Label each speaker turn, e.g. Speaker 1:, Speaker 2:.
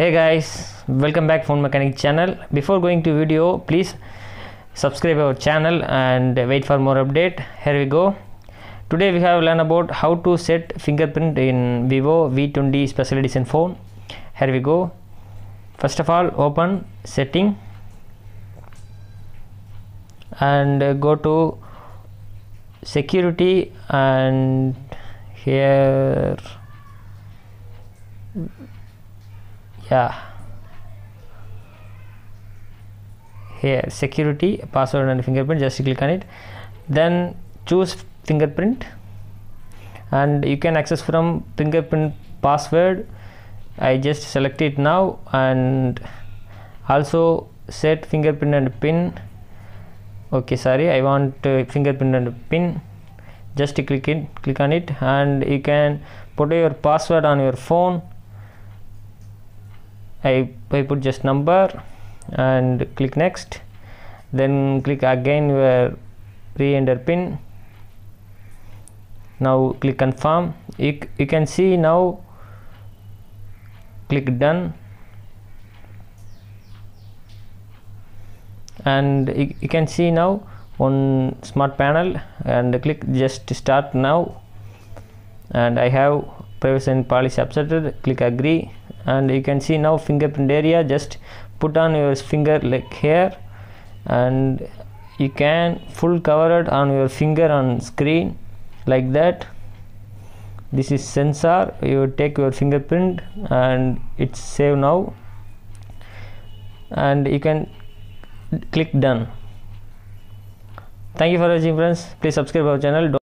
Speaker 1: hey guys welcome back phone mechanic channel before going to video please subscribe our channel and wait for more update here we go today we have learned about how to set fingerprint in vivo v20 special edition phone here we go first of all open setting and go to security and here yeah here security password and fingerprint just click on it then choose fingerprint and you can access from fingerprint password I just select it now and also set fingerprint and pin okay sorry I want uh, fingerprint and pin just click it click on it and you can put your password on your phone I, I put just number and click next then click again where re-enter pin now click confirm you, you can see now click done and you, you can see now on smart panel and click just start now and I have privacy and policy accepted click agree and you can see now fingerprint area just put on your finger like here and you can full cover it on your finger on screen like that this is sensor you take your fingerprint and it's save now and you can click done thank you for watching friends please subscribe our channel Don't